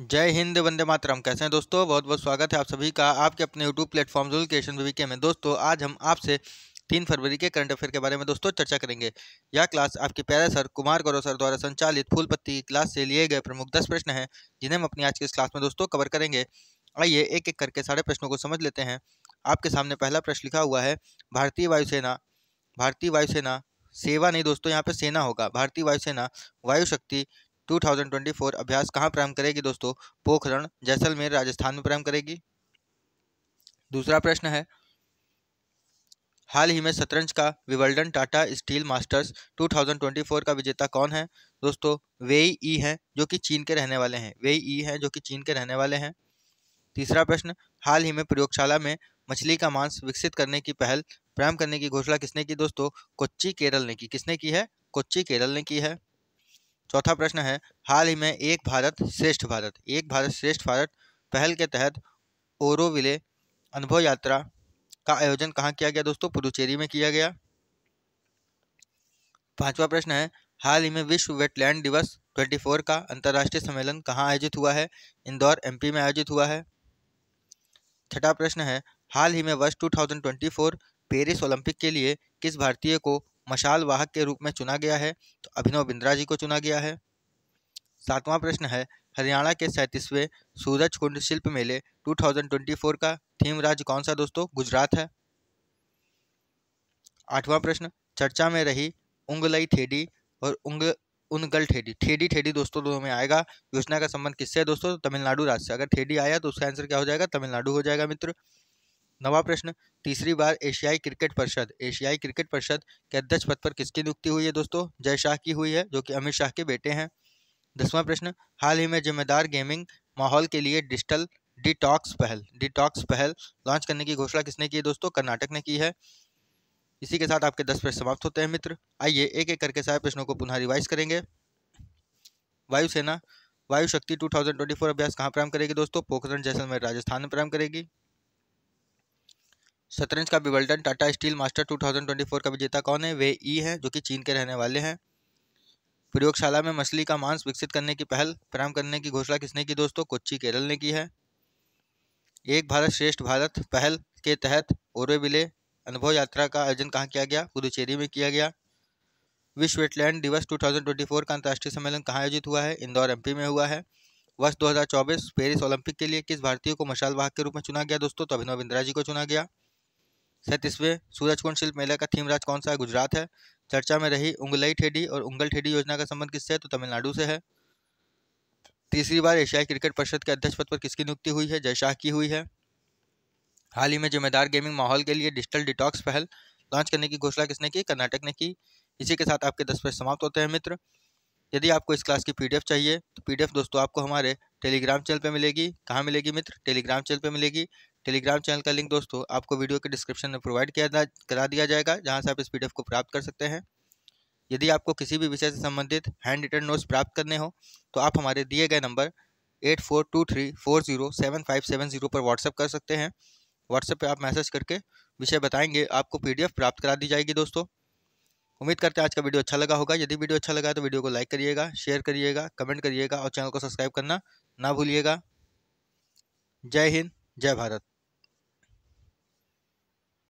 जय हिंद वंदे मातरम कैसे हैं दोस्तों बहुत बहुत स्वागत है आप सभी का आपके अपने यूट्यूब प्लेटफॉर्म जुल क्रिएशन के में दोस्तों आज हम आपसे तीन फरवरी के करंट अफेयर के बारे में दोस्तों चर्चा करेंगे यह क्लास आपके प्यारे सर कुमार गौरव सर द्वारा संचालित फूल पत्ती क्लास से लिए गए प्रमुख दस प्रश्न हैं जिन्हें हम अपनी आज की इस क्लास में दोस्तों कवर करेंगे आइए एक एक करके सारे प्रश्नों को समझ लेते हैं आपके सामने पहला प्रश्न लिखा हुआ है भारतीय वायुसेना भारतीय वायुसेना सेवा नहीं दोस्तों यहाँ पे सेना होगा भारतीय वायुसेना वायु शक्ति 2024 अभ्यास कहाँ प्रारंभ करेगी दोस्तों पोखरण जैसलमेर राजस्थान में प्रारंभ करेगी दूसरा प्रश्न है हाल ही में शतरंज का विवल्डन टाटा स्टील मास्टर्स 2024 का विजेता कौन है दोस्तों वे ई हैं जो कि चीन के रहने वाले हैं वे ई हैं जो कि चीन के रहने वाले हैं तीसरा प्रश्न हाल ही में प्रयोगशाला में मछली का मांस विकसित करने की पहल प्रारंभ करने की घोषणा किसने की दोस्तों कोच्ची केरल ने की किसने की है कोच्ची केरल ने की है चौथा प्रश्न है हाल ही में एक भारत श्रेष्ठ भारत एक भारत श्रेष्ठ भारत पहल के तहत ओरोविले अनुभव यात्रा का आयोजन कहाँ किया गया दोस्तों पुडुचेरी में किया गया पांचवा प्रश्न है हाल ही में विश्व वेटलैंड दिवस 24 का अंतर्राष्ट्रीय सम्मेलन कहाँ आयोजित हुआ है इंदौर एमपी में आयोजित हुआ है छठा प्रश्न है हाल ही में वर्ष 2024 पेरिस ओलंपिक के लिए किस भारतीय को मशाल वाहक के रूप में चुना गया है तो अभिनव बिंद्रा जी को चुना गया है सातवां प्रश्न है हरियाणा के सैंतीसवें सूरज कुंड शिल्प मेले 2024 का थीम राज्य कौन सा दोस्तों गुजरात है आठवां प्रश्न चर्चा में रही उंगलई ठेडी और उंग उनगल ठेडी ठेडी ठेडी दोस्तों दोनों में आएगा योजना का संबंध किससे है दोस्तों तमिलनाडु राज्य से अगर ठेडी आया तो उसका आंसर क्या हो जाएगा तमिलनाडु हो जाएगा मित्र नवा प्रश्न तीसरी बार एशियाई क्रिकेट परिषद एशियाई क्रिकेट परिषद के अध्यक्ष पद पर किसकी नियुक्ति हुई है दोस्तों जय शाह की हुई है जो कि अमित शाह के बेटे हैं दसवां प्रश्न हाल ही में जिम्मेदार गेमिंग माहौल के लिए डिजिटल डिटॉक्स पहल डिटॉक्स पहल लॉन्च करने की घोषणा किसने की है दोस्तों कर्नाटक ने की है इसी के साथ आपके दस प्रश्न समाप्त होते हैं मित्र आइए एक एक करके सारे प्रश्नों को पुनः रिवाइज करेंगे वायुसेना वायु शक्ति 2024 अभ्यास कहाँ प्रारंभ करेगी दोस्तों पोखरण जैसलमेर राजस्थान में प्रारंभ करेगी शतरंज का विबल्टन टाटा स्टील मास्टर 2024 का विजेता कौन है वे ई हैं जो कि चीन के रहने वाले हैं प्रयोगशाला में मछली का मांस विकसित करने की पहल प्रारंभ करने की घोषणा किसने की दोस्तों कोच्ची केरल ने की है एक भारत श्रेष्ठ भारत पहल के तहत विले अनुभव यात्रा का आयोजन कहाँ किया गया पुदुचेरी में किया गया विश्व वेटलैंड दिवस 2024 का अंतर्राष्ट्रीय सम्मेलन कहाँ आयोजित हुआ है इंदौर एमपी में हुआ है वर्ष 2024 पेरिस ओलंपिक के लिए किस भारतीय को मशाल वाहक के रूप में चुना गया दोस्तों तो अभिनव बिंद्रा जी को चुना गया सैंतीसवें सूरजकुंड शिल्प मेला का थीम राज्य कौन सा है गुजरात है चर्चा में रही उंगलई ठेडी और उंगल ठेडी योजना का संबंध किससे है तो तमिलनाडु से है तीसरी बार एशियाई क्रिकेट परिषद के अध्यक्ष पद पर किसकी नियुक्ति हुई है जयशाह की हुई है हाल ही में जिम्मेदार गेमिंग माहौल के लिए डिजिटल डिटॉक्स पहल लॉन्च करने की घोषणा किसने की कर्नाटक ने की इसी के साथ आपके दस पर समाप्त होते हैं मित्र यदि आपको इस क्लास की पीडीएफ चाहिए तो पीडीएफ दोस्तों आपको हमारे टेलीग्राम चैनल पर मिलेगी कहाँ मिलेगी मित्र टेलीग्राम चैनल पर मिलेगी टेलीग्राम चैनल का लिंक दोस्तों आपको वीडियो के डिस्क्रिप्शन में प्रोवाइड किया करा दिया जाएगा जहाँ से आप इस पी को प्राप्त कर सकते हैं यदि आपको किसी भी विषय से संबंधित हैंड रिटर्न नोट्स प्राप्त करने हो तो आप हमारे दिए गए number eight four two three four zero seven five seven zero पर व्हाट्सअप कर सकते हैं व्हाट्सएप पर आप मैसेज करके विषय बताएंगे आपको पीडीएफ प्राप्त करा दी जाएगी दोस्तों उम्मीद करते हैं आज का वीडियो अच्छा लगा होगा यदि वीडियो अच्छा लगा तो वीडियो को लाइक करिएगा शेयर करिएगा कमेंट करिएगा और चैनल को सब्सक्राइब करना ना भूलिएगा जय हिंद जय भारत